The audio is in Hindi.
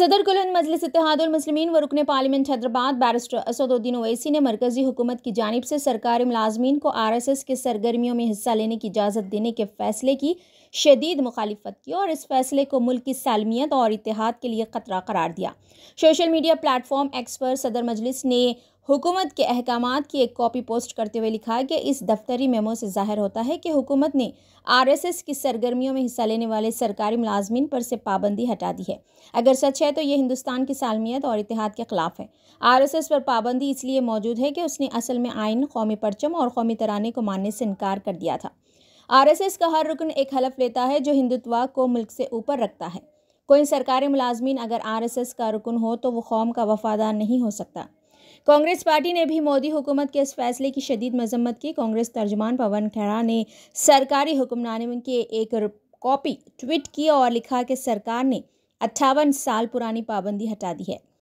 सदर कुलन मजलिस इतिहादलमसलमिन व रुकन पार्लियामेंट हैदराबाद बैरिस्टर असदुद्दीन ओवैसी ने मरकजी हुकूमत की जानब से सरकारी मुलाजमीन को आर एस एस के सरगर्मियों में हिस्सा लेने की इजाज़त देने के फ़ैसले की शदीद मुखालफत की और इस फैसले को मुल्क की सालमियत और इतिहाद के लिए ख़तरा करार दिया सोशल मीडिया प्लेटफॉर्म एक्स पर सदर मजलिस ने हुकूमत के अहकाम की एक कॉपी पोस्ट करते हुए लिखा कि इस दफ्तरी मेमो से जाहिर होता है कि हुकूमत ने आरएसएस की सरगर्मियों में हिस्सा लेने वाले सरकारी मुलाजमी पर से पाबंदी हटा दी है अगर सच है तो ये हिंदुस्तान की सालमियत और इतिहाद के खिलाफ है आरएसएस पर पाबंदी इसलिए मौजूद है कि उसने असल में आइन कौमी परचम और कौमी तराने को मानने से इनकार कर दिया था एस का हर रुकन एक हलफ लेता है जो हिंदुत्व को मुल्क से ऊपर रखता है कोई सरकारी मुलाजमी अगर एस का रुकन हो तो वह कौम का वफादार नहीं हो सकता कांग्रेस पार्टी ने भी मोदी हुकूमत के इस फैसले की शदीद मजम्मत की कांग्रेस तर्जमान पवन खेड़ा ने सरकारी हुक्मनामे के एक कॉपी ट्वीट की और लिखा कि सरकार ने अट्ठावन साल पुरानी पाबंदी हटा दी है